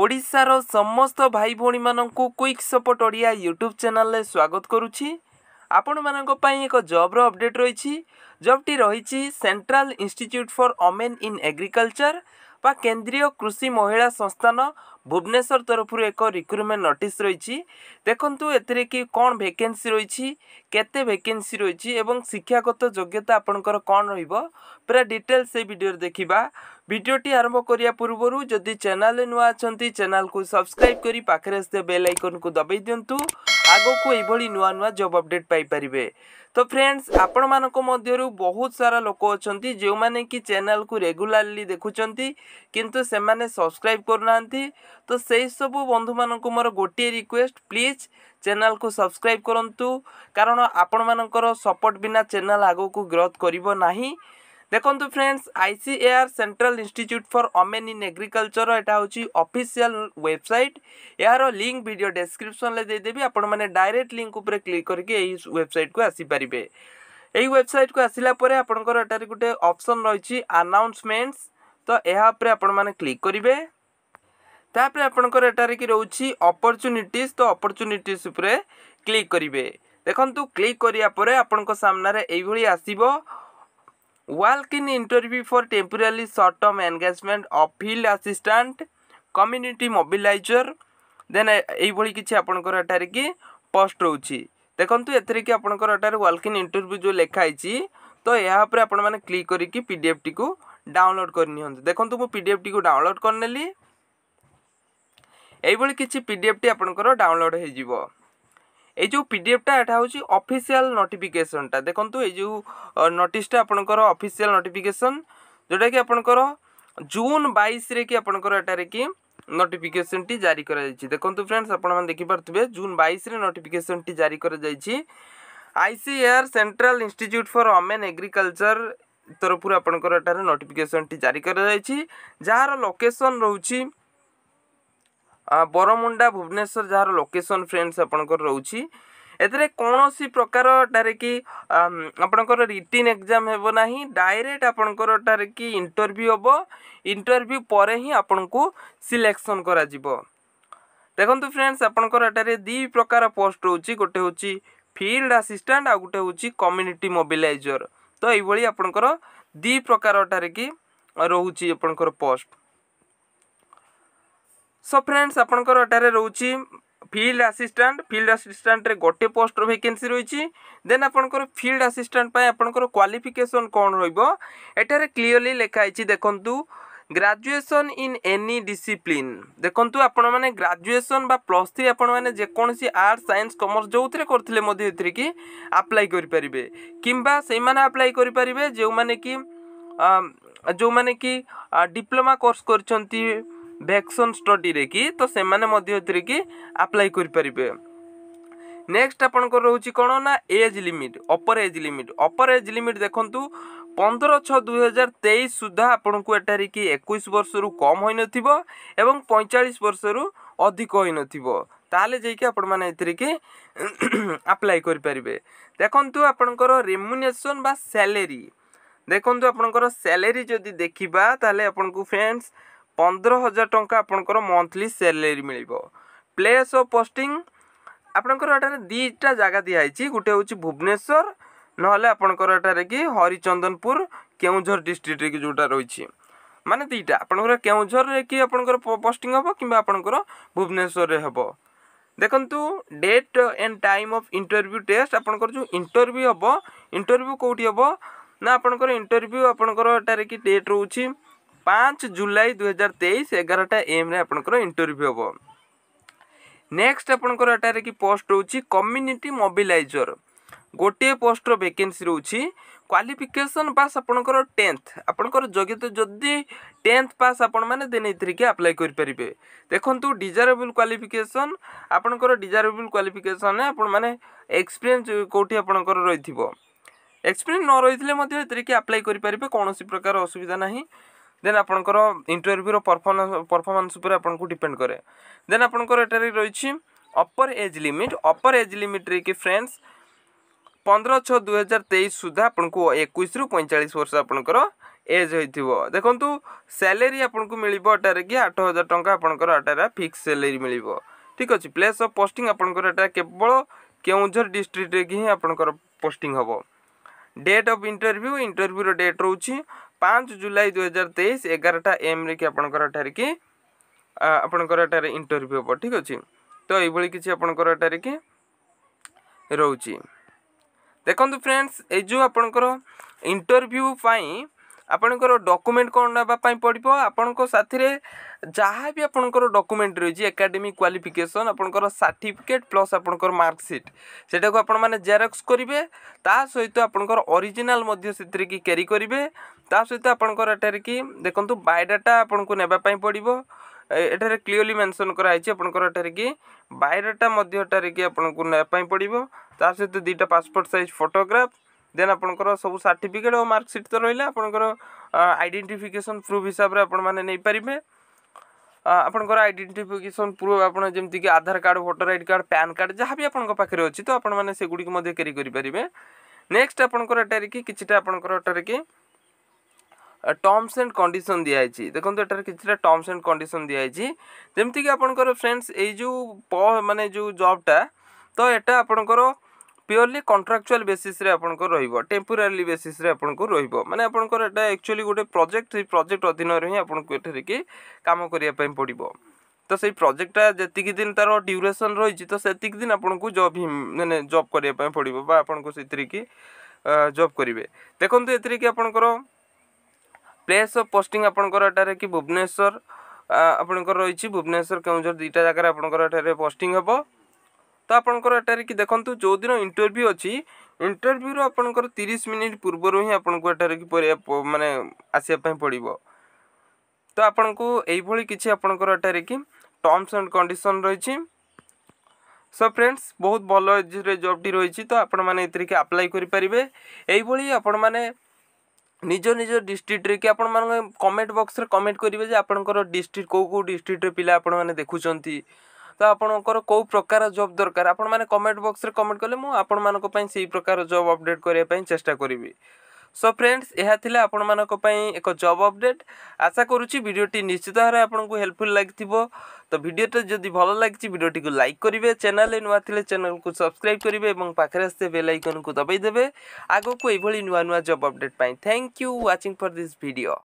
ଓଡ଼ିଶାର ସମସ୍ତ ଭାଇ ଭଉଣୀମାନଙ୍କୁ କୁଇକ୍ ସପୋର୍ଟ ଓଡ଼ିଆ ୟୁଟ୍ୟୁବ୍ ଚ୍ୟାନେଲରେ ସ୍ୱାଗତ କରୁଛି ଆପଣମାନଙ୍କ ପାଇଁ ଏକ ଜବ୍ର ଅପଡ଼େଟ୍ ରହିଛି ଜବ୍ଟି ରହିଛି central institute for women in agriculture ବା କେନ୍ଦ୍ରୀୟ କୃଷି ମହିଳା ସଂସ୍ଥାନ ଭୁବନେଶ୍ୱର ତରଫରୁ ଏକ ରିକ୍ରୁଟମେଣ୍ଟ ନୋଟିସ୍ ରହିଛି ଦେଖନ୍ତୁ ଏଥିରେ କି କ'ଣ ଭେକେନ୍ସି ରହିଛି କେତେ ଭେକେନ୍ସି ରହିଛି ଏବଂ ଶିକ୍ଷାଗତ ଯୋଗ୍ୟତା ଆପଣଙ୍କର କ'ଣ ରହିବ ପୁରା ଡିଟେଲ୍ସ ସେ ଭିଡ଼ିଓରେ ଦେଖିବା ଭିଡ଼ିଓଟି ଆରମ୍ଭ କରିବା ପୂର୍ବରୁ ଯଦି ଚ୍ୟାନେଲ୍ରେ ନୂଆ ଅଛନ୍ତି ଚ୍ୟାନେଲ୍କୁ ସବସ୍କ୍ରାଇବ୍ କରି ପାଖରେ ଆସିଥିବା ବେଲ୍ ଦବାଇ ଦିଅନ୍ତୁ ଆଗକୁ ଏଇଭଳି ନୂଆ ନୂଆ ଜବ୍ ଅପଡେଟ୍ ପାଇପାରିବେ ତ ଫ୍ରେଣ୍ଡସ୍ ଆପଣମାନଙ୍କ ମଧ୍ୟରୁ ବହୁତ ସାରା ଲୋକ ଅଛନ୍ତି ଯେଉଁମାନେ କି ଚ୍ୟାନେଲ୍କୁ ରେଗୁଲାରଲି ଦେଖୁଛନ୍ତି କିନ୍ତୁ ସେମାନେ ସବସ୍କ୍ରାଇବ୍ କରୁନାହାନ୍ତି ତ ସେହିସବୁ ବନ୍ଧୁମାନଙ୍କୁ ମୋର ଗୋଟିଏ ରିକ୍ୱେଷ୍ଟ ପ୍ଲିଜ୍ ଚ୍ୟାନେଲ୍କୁ ସବସ୍କ୍ରାଇବ୍ କରନ୍ତୁ କାରଣ ଆପଣମାନଙ୍କର ସପୋର୍ଟ ବିନା ଚ୍ୟାନେଲ୍ ଆଗକୁ ଗ୍ରୋଥ୍ କରିବ ନାହିଁ দেখন্তু friends ICAR central institute for women in agriculture ଏଇଟା ହେଉଛି ଅଫିସିଆଲ ୱେବସାଇଟ୍ ଏହାର ଲିଙ୍କ ଭିଡ଼ିଓ ଡେସ୍କ୍ରିପସନ୍ରେ ଦେଇଦେବି ଆପଣମାନେ ଡାଇରେକ୍ଟ ଲିଙ୍କ ଉପରେ କ୍ଲିକ୍ କରିକି ଏହି ୱେବସାଇଟ୍କୁ ଆସିପାରିବେ ଏହି ୱେବସାଇଟ୍କୁ ଆସିଲା ପରେ ଆପଣଙ୍କର ଏଠାରେ ଗୋଟେ ଅପସନ୍ ରହିଛି ଆନାଉନ୍ସମେଣ୍ଟସ୍ ତ ଏହା ଉପରେ ଆପଣମାନେ କ୍ଲିକ୍ କରିବେ ତାପରେ ଆପଣଙ୍କର ଏଠାରେ କି ରହୁଛି ଅପରଚ୍ୟୁନିଟିଜ୍ ତ ଅପରଚ୍ୟୁନିଟିଜ୍ ଉପରେ କ୍ଲିକ୍ କରିବେ ଦେଖନ୍ତୁ କ୍ଲିକ୍ କରିବା ପରେ ଆପଣଙ୍କ ସାମ୍ନାରେ ଏଇଭଳି ଆସିବ Walk in interview for temporary short term engagement of field assistant, community mobilizer. ଦେନ୍ ଏଇଭଳି କିଛି ଆପଣଙ୍କର ଏଠାରେ କି ପୋଷ୍ଟ ରହୁଛି ଦେଖନ୍ତୁ ଏଥିରେ କି ଆପଣଙ୍କର ଏଠାରେ ୱାଲ୍କ ଇନ୍ ଇଣ୍ଟରଭ୍ୟୁ ଯେଉଁ ଲେଖା ହେଇଛି ତ ଏହା ଉପରେ ଆପଣମାନେ କ୍ଲିକ୍ କରିକି ପି ଡି ଏଫ୍ଟିକୁ ଡାଉନଲୋଡ଼୍ କରିନିଅନ୍ତୁ ଦେଖନ୍ତୁ ମୁଁ ପି ଡି ଏଫ୍ଟିକୁ ଡାଉନଲୋଡ଼୍ କରିନେଲି ଏଇଭଳି କିଛି ପି ଡି ଏଫ୍ଟି ଆପଣଙ୍କର ଡାଉନଲୋଡ଼୍ ହେଇଯିବ এই ଯେଉଁ ପିଡ଼ିଏଫ୍ଟା ଏଇଟା ହେଉଛି ଅଫିସିଆଲ୍ ନୋଟିଫିକେସନ୍ଟା ଦେଖନ୍ତୁ ଏଇ ଯେଉଁ ନୋଟିସ୍ଟା ଆପଣଙ୍କର ଅଫିସିଆଲ୍ ନୋଟିଫିକେସନ୍ ଯେଉଁଟାକି ଆପଣଙ୍କର ଜୁନ୍ ବାଇଶରେ କି ଆପଣଙ୍କର ଏଟାରେ କି ନୋଟିଫିକେସନ୍ଟି ଜାରି କରାଯାଇଛି ଦେଖନ୍ତୁ ଫ୍ରେଣ୍ଡସ୍ ଆପଣମାନେ ଦେଖିପାରୁଥିବେ ଜୁନ୍ ବାଇଶରେ ନୋଟିଫିକେସନ୍ଟି ଜାରି କରାଯାଇଛି ICAR central institute for women agriculture তরফর আপনার এটার নোটিফিকেসনটি জারি করা যাই যার লোকেসন রয়েছে ବରମୁଣ୍ଡା ଭୁବନେଶ୍ୱର ଯାହାର ଲୋକେସନ୍ ଫ୍ରେଣ୍ଡସ୍ ଆପଣଙ୍କର ରହୁଛି ଏଥିରେ କୌଣସି ପ୍ରକାର ଠାରେ କି ଆପଣଙ୍କର ରିଟିନ୍ ଏକ୍ଜାମ୍ ହେବ ନାହିଁ ଡାଇରେକ୍ଟ ଆପଣଙ୍କର ଠାରେ କି ଇଣ୍ଟରଭ୍ୟୁ ହେବ ଇଣ୍ଟରଭ୍ୟୁ ପରେ ହିଁ ଆପଣଙ୍କୁ ସିଲେକ୍ସନ୍ କରାଯିବ ଦେଖନ୍ତୁ ଫ୍ରେଣ୍ଡସ୍ ଆପଣଙ୍କର ଏଠାରେ ଦୁଇ ପ୍ରକାର ପୋଷ୍ଟ ରହୁଛି ଗୋଟେ ହେଉଛି ଫିଲ୍ଡ ଆସିଷ୍ଟାଣ୍ଟ ଆଉ ଗୋଟେ ହେଉଛି କମ୍ୟୁନିଟି ମୋବିଲାଇଜର୍ ତ ଏଇଭଳି ଆପଣଙ୍କର ଦୁଇ ପ୍ରକାର ଠାରେ କି ରହୁଛି ଆପଣଙ୍କର ପୋଷ୍ଟ সো ফ্রেন্ডস আপনার এটার রয়েছে ফিল্ড আসিষ্টাট ফিল্ড আসিষ্টাটে গোটে পোস্টর ভ্যাকেন্সি রয়েছে দেন আপনার ফিল্ড আসিষ্টাট আপনার কোয়ালিফিকেসন কম রহব এটার ক্লিয়রলি লেখা হয়েছে দেখুন গ্রাজুয়েসন ইন এনি ডিসিপ্লিন দেখুন আপনার মানে গ্রাজুয়েসন বা প্লস থ্রি আপনার মানে যেকোন আর্টস সাইন্স কমর্স যে করলে এর কি আপ্লাই করে পারে কিংবা সেই আপ্লাই করে পারে যে কি যে কি ডিপ্লোমা কোর্স করছেন ଭ୍ୟାକ୍ସିନ୍ ଷ୍ଟଡ଼ିରେ କି ତ ସେମାନେ ମଧ୍ୟ ଏଥିରେ କି ଆପ୍ଲାଏ କରିପାରିବେ ନେକ୍ସଟ ଆପଣଙ୍କର ରହୁଛି କ'ଣ ନା age limit upper age limit upper age limit ଦେଖନ୍ତୁ ପନ୍ଦର ଛଅ ଦୁଇହଜାର ତେଇଶ ସୁଦ୍ଧା ଆପଣଙ୍କୁ ଏଠାରେ କି ଏକୋଇଶ ବର୍ଷରୁ କମ୍ ହୋଇନଥିବ ଏବଂ ପଇଁଚାଳିଶ ବର୍ଷରୁ ଅଧିକ ହୋଇନଥିବ ତାହେଲେ ଯାଇକି ଆପଣମାନେ ଏଥିରେ କି ଆପ୍ଲାଏ କରିପାରିବେ ଦେଖନ୍ତୁ ଆପଣଙ୍କର ରେମ୍ୟୁନେସନ୍ ବା ସ୍ୟାଲେରୀ ଦେଖନ୍ତୁ ଆପଣଙ୍କର ସ୍ୟାଲେରୀ ଯଦି ଦେଖିବା ତାହେଲେ ଆପଣଙ୍କୁ ଫ୍ରେଣ୍ଡସ୍ ପନ୍ଦର ହଜାର ଟଙ୍କା ଆପଣଙ୍କର ମନ୍ଥଲି ସାଲେରୀ ମିଳିବ ପ୍ଲେସ୍ ଅଫ୍ ପୋଷ୍ଟିଂ ଆପଣଙ୍କର ଏଠାରେ ଦୁଇଟା ଜାଗା ଦିଆହେଇଛି ଗୋଟେ ହେଉଛି ଭୁବନେଶ୍ୱର ନହେଲେ ଆପଣଙ୍କର ଏଠାରେ କି ହରିଚନ୍ଦନପୁର କେଉଁଝର ଡିଷ୍ଟ୍ରିକ୍ଟରେ ଯେଉଁଟା ରହିଛି ମାନେ ଦୁଇଟା ଆପଣଙ୍କର କେଉଁଝରରେ କି ଆପଣଙ୍କର ପୋଷ୍ଟିଂ ହେବ କିମ୍ବା ଆପଣଙ୍କର ଭୁବନେଶ୍ୱରରେ ହେବ ଦେଖନ୍ତୁ date and time of interview test ଆପଣଙ୍କର ଯେଉଁ ଇଣ୍ଟରଭ୍ୟୁ ହେବ ଇଣ୍ଟରଭ୍ୟୁ କେଉଁଠି ହେବ ନା ଆପଣଙ୍କର ଇଣ୍ଟରଭ୍ୟୁ ଆପଣଙ୍କର ଏଠାରେ କି ଡେଟ୍ ରହୁଛି ପାଞ୍ଚ ଜୁଲାଇ ଦୁଇହଜାର ତେଇଶ ଏଗାରଟା ଏମ୍ରେ ଆପଣଙ୍କର ଇଣ୍ଟରଭ୍ୟୁ ହେବ ନେକ୍ସଟ ଆପଣଙ୍କର ଏଠାରେ କି ପୋଷ୍ଟ ରହୁଛି କମ୍ୟୁନିଟି ମୋବିଲାଇଜର ଗୋଟିଏ ପୋଷ୍ଟର ଭେକେନ୍ସି ରହୁଛି କ୍ୱାଲିଫିକେସନ୍ ପାସ୍ ଆପଣଙ୍କର ଟେନ୍ଥ ଆପଣଙ୍କର ଯୋଗ୍ୟତା ଯଦି ଟେନ୍ଥ ପାସ୍ ଆପଣମାନେ ଦେନ୍ ଏଥିରେକି ଆପ୍ଲାଏ କରିପାରିବେ ଦେଖନ୍ତୁ ଡିଜାରେବୁଲ୍ କ୍ୱାଲିଫିକେସନ୍ ଆପଣଙ୍କର ଡିଜାରେବୁଲ୍ କ୍ୱାଲିଫିକେସନ୍ରେ ଆପଣମାନେ ଏକ୍ସପିରିଏନ୍ସ କେଉଁଠି ଆପଣଙ୍କର ରହିଥିବ ଏକ୍ସପିରିଏନ୍ସ ନ ରହିଥିଲେ ମଧ୍ୟ ଏଥିରେକି ଆପ୍ଲାଏ କରିପାରିବେ କୌଣସି ପ୍ରକାର ଅସୁବିଧା ନାହିଁ ଦେନ୍ ଆପଣଙ୍କର ଇଣ୍ଟରଭ୍ୟୁର ପରଫର୍ମାନ୍ସ ପରଫର୍ମାନ୍ସ ଉପରେ ଆପଣଙ୍କୁ ଡିପେଣ୍ଡ କରେ ଦେନ୍ ଆପଣଙ୍କର ଏଠାରେ ରହିଛି upper age limit upper age ଲିମିଟ୍ରେ କି ଫ୍ରେଣ୍ଡସ୍ ପନ୍ଦର ଛଅ ଦୁଇହଜାର ତେଇଶ ସୁଦ୍ଧା ଆପଣଙ୍କୁ ଏକୋଇଶରୁ ପଇଁଚାଳିଶ ବର୍ଷ ଆପଣଙ୍କର ଏଜ୍ ହୋଇଥିବ ଦେଖନ୍ତୁ ସାଲେରୀ ଆପଣଙ୍କୁ ମିଳିବ ଏଠାରେ କି ଆଠ ହଜାର ଟଙ୍କା ଆପଣଙ୍କର ଏଠାରେ ଫିକ୍ସ ସାଲେରୀ ମିଳିବ ଠିକ୍ ଅଛି ପ୍ଲେସ୍ ଅଫ୍ ପୋଷ୍ଟିଂ ଆପଣଙ୍କର ଏଇଟା କେବଳ କେଉଁଝର ଡିଷ୍ଟ୍ରିକ୍ଟରେ ହିଁ ଆପଣଙ୍କର ପୋଷ୍ଟିଂ ହେବ ଡେଟ୍ ଅଫ୍ ଇଣ୍ଟରଭ୍ୟୁ ଇଣ୍ଟରଭ୍ୟୁର ଡେଟ୍ ରହୁଛି ପାଞ୍ଚ ଜୁଲାଇ ଦୁଇହଜାର ତେଇଶ ଏଗାରଟା ଏମ୍ରେ କି ଆପଣଙ୍କର ଏଠାରେ କି ଆପଣଙ୍କର ଏଠାରେ ଇଣ୍ଟରଭ୍ୟୁ ହେବ ଠିକ୍ ଅଛି ତ ଏଇଭଳି କିଛି ଆପଣଙ୍କର ଏଠାରେ କି ରହୁଛି ଦେଖନ୍ତୁ ଫ୍ରେଣ୍ଡସ୍ ଏଇ ଯେଉଁ ଆପଣଙ୍କର ଇଣ୍ଟରଭ୍ୟୁ ପାଇଁ ଆପଣଙ୍କର ଡକୁମେଣ୍ଟ କ'ଣ ନେବା ପାଇଁ ପଡ଼ିବ ଆପଣଙ୍କ ସାଥିରେ ଯାହା ବି ଆପଣଙ୍କର ଡକୁମେଣ୍ଟ ରହିଛି ଏକାଡେମିକ୍ କ୍ୱାଲିଫିକେସନ୍ ଆପଣଙ୍କର ସାର୍ଟିଫିକେଟ୍ ପ୍ଲସ୍ ଆପଣଙ୍କର ମାର୍କସିଟ୍ ସେଟାକୁ ଆପଣମାନେ ଜେରକ୍ସ କରିବେ ତା ସହିତ ଆପଣଙ୍କର ଅରିଜିନାଲ୍ ମଧ୍ୟ ସେଥିରେ କି କ୍ୟାରି କରିବେ ତା ସହିତ ଆପଣଙ୍କର ଏଠାରେ କି ଦେଖନ୍ତୁ ବାୟୋଡାଟା ଆପଣଙ୍କୁ ନେବା ପାଇଁ ପଡ଼ିବ ଏଠାରେ କ୍ଲିଅରଲି ମେନସନ୍ କରାହେଇଛି ଆପଣଙ୍କର ଏଠାରେ କି ବାୟୋଡାଟା ମଧ୍ୟ ଏଠାରେ କି ଆପଣଙ୍କୁ ନେବା ପାଇଁ ପଡ଼ିବ ତା ସହିତ ଦୁଇଟା ପାସପୋର୍ଟ ସାଇଜ୍ ଫଟୋଗ୍ରାଫ୍ ଦେନ୍ ଆପଣଙ୍କର ସବୁ ସାର୍ଟିଫିକେଟ୍ ଓ ମାର୍କସିଟ୍ ତ ରହିଲା ଆପଣଙ୍କର ଆଇଡେଣ୍ଟିଫିକେସନ୍ ପ୍ରୁଫ୍ ହିସାବରେ ଆପଣମାନେ ନେଇପାରିବେ ଆପଣଙ୍କର ଆଇଡେଣ୍ଟିଫିକେସନ୍ ପ୍ରୁଫ୍ ଆପଣ ଯେମିତିକି Aadhaar card voter ID card PAN card ଯାହା ବି ଆପଣଙ୍କ ପାଖରେ ଅଛି ତ ଆପଣମାନେ ସେଗୁଡ଼ିକ ମଧ୍ୟ କ୍ୟାରି କରିପାରିବେ ନେକ୍ସଟ୍ ଆପଣଙ୍କର ଏଠାରେ କି କିଛିଟା ଆପଣଙ୍କର ଏଠାରେ କି ଟର୍ମସ୍ ଆଣ୍ଡ କଣ୍ଡିସନ୍ ଦିଆହେଇଛି ଦେଖନ୍ତୁ ଏଠାରେ କିଛିଟା ଟର୍ମସ୍ ଆଣ୍ଡ କଣ୍ଡିସନ୍ ଦିଆହେଇଛି ଯେମିତିକି ଆପଣଙ୍କର ଫ୍ରେଣ୍ଡସ୍ ଏଇ ଯେଉଁ ମାନେ ଯେଉଁ ଜବ୍ଟା ତ ଏଟା ଆପଣଙ୍କର পিওরলি কন্ট্রাকচুয়াল বেসিসে আপনার রহব টেম্পোরারি বেসিসে আপনার রহব মানে আপনার এটা একচুয়ালি গোটে প্রজেক্ট সেই প্রজেক্ট অধীনরে হি আপনার এটার কি কাম করা পড়ব তো সেই প্রজেক্টটা যেতিকি দিন তার ডিউরেসন রয়েছে তো সেতিকি দিন আপনার জব হি মানে জব করা পড়ব বা আপনার সেইটি কি জব করবে দেখুন এতে কি আপনার ପ୍ଲେସ୍ ଅଫ୍ ପୋଷ୍ଟିଂ ଆପଣଙ୍କର ଏଠାରେ କି ଭୁବନେଶ୍ୱର ଆପଣଙ୍କର ରହିଛି ଭୁବନେଶ୍ୱର କେଉଁଝର ଦୁଇଟା ଜାଗାରେ ଆପଣଙ୍କର ଏଠାରେ ପୋଷ୍ଟିଂ ହେବ ତ ଆପଣଙ୍କର ଏଠାରେ କି ଦେଖନ୍ତୁ ଯେଉଁଦିନ ଇଣ୍ଟରଭ୍ୟୁ ଅଛି ଇଣ୍ଟରଭ୍ୟୁର ଆପଣଙ୍କର ତିରିଶ ମିନିଟ୍ ପୂର୍ବରୁ ହିଁ ଆପଣଙ୍କୁ ଏଠାରେ କି ମାନେ ଆସିବା ପାଇଁ ପଡ଼ିବ ତ ଆପଣଙ୍କୁ ଏଇଭଳି କିଛି ଆପଣଙ୍କର ଏଠାରେ କି ଟର୍ମସ୍ ଆଣ୍ଡ କଣ୍ଡିସନ୍ ରହିଛି সো ফ্রেন্ডস বহুত ভালো জবটি রয়েছে তো আপনার এতে আপ্লাই করে পারে এইভাবে আপনার ନିଜ ନିଜ ଡିଷ୍ଟ୍ରିକ୍ଟରେ କି ଆପଣମାନଙ୍କ କମେଣ୍ଟ ବକ୍ସରେ କମେଣ୍ଟ କରିବେ ଯେ ଆପଣଙ୍କର ଡିଷ୍ଟ୍ରିକ୍ଟ କେଉଁ କେଉଁ ଡିଷ୍ଟ୍ରିକ୍ଟରେ ପିଲା ଆପଣମାନେ ଦେଖୁଛନ୍ତି ତ ଆପଣଙ୍କର କେଉଁ ପ୍ରକାର ଜବ୍ ଦରକାର ଆପଣମାନେ କମେଣ୍ଟ ବକ୍ସରେ କମେଣ୍ଟ କଲେ ମୁଁ ଆପଣମାନଙ୍କ ପାଇଁ ସେଇ ପ୍ରକାର ଜବ୍ ଅପଡ଼େଟ୍ କରିବା ପାଇଁ ଚେଷ୍ଟା କରିବି সো ফ্রেন্ডস এলা আপনার এক জব অপডেট আশা করছি ভিডিওটি নিশ্চিত ভাবে আপনার হেল্পফুল লাগিব তো ভিডিওটা যদি ভালো লাগছে ভিডিওটি লাইক করবে চ্যানেল নূয়া লে চ্যানেল সবসক্রাইব করবে এবং পাখে আসতে বেল আইকন কু দবাই দেবে আগুক এইভাবে নূয়া নূয়া জব অপডেট পাই thank you watching for this video